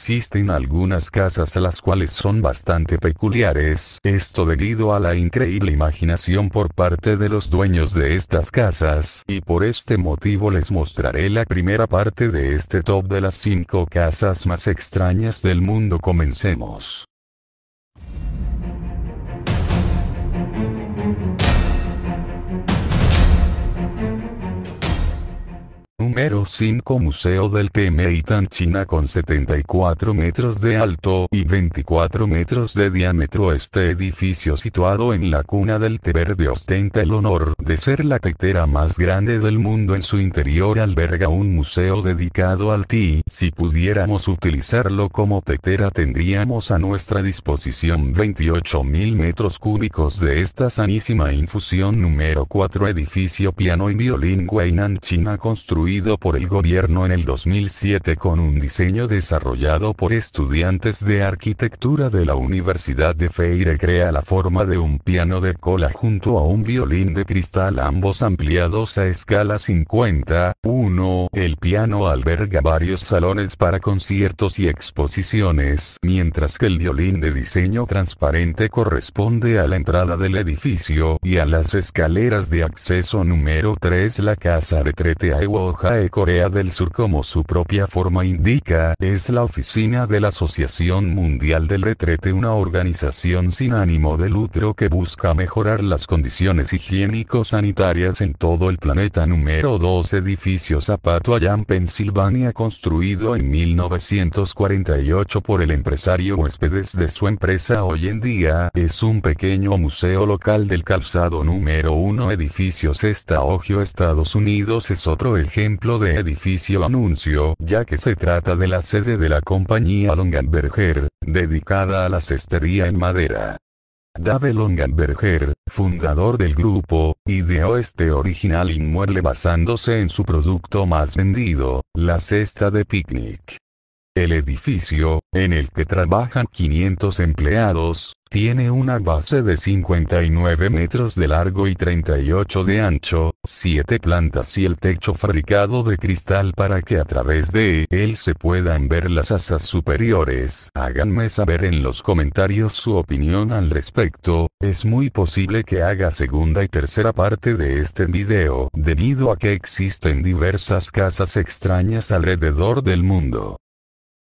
Existen algunas casas a las cuales son bastante peculiares, esto debido a la increíble imaginación por parte de los dueños de estas casas, y por este motivo les mostraré la primera parte de este top de las 5 casas más extrañas del mundo. Comencemos. Número 5 Museo del Temeitan China con 74 metros de alto y 24 metros de diámetro Este edificio situado en la cuna del té verde ostenta el honor de ser la tetera más grande del mundo en su interior alberga un museo dedicado al Ti si pudiéramos utilizarlo como tetera tendríamos a nuestra disposición mil metros cúbicos de esta sanísima infusión Número 4 Edificio Piano y Violín Guainan China construido por el gobierno en el 2007 con un diseño desarrollado por estudiantes de arquitectura de la Universidad de Feire crea la forma de un piano de cola junto a un violín de cristal ambos ampliados a escala 50. 1. El piano alberga varios salones para conciertos y exposiciones, mientras que el violín de diseño transparente corresponde a la entrada del edificio y a las escaleras de acceso número 3 la casa de Treteaewog Jae Corea del Sur como su propia forma indica, es la oficina de la Asociación Mundial del Retrete, una organización sin ánimo de lucro que busca mejorar las condiciones higiénico-sanitarias en todo el planeta. Número 2 Edificio Zapato Allan, Pensilvania, construido en 1948 por el empresario huéspedes de su empresa hoy en día, es un pequeño museo local del calzado número 1 Edificios Estaogio Estados Unidos es otro ejemplo ejemplo de edificio anuncio ya que se trata de la sede de la compañía Longanberger, dedicada a la cestería en madera. Dave Longanberger, fundador del grupo, ideó este original inmueble basándose en su producto más vendido, la cesta de picnic. El edificio, en el que trabajan 500 empleados, tiene una base de 59 metros de largo y 38 de ancho, 7 plantas y el techo fabricado de cristal para que a través de él se puedan ver las asas superiores. Háganme saber en los comentarios su opinión al respecto, es muy posible que haga segunda y tercera parte de este video, debido a que existen diversas casas extrañas alrededor del mundo.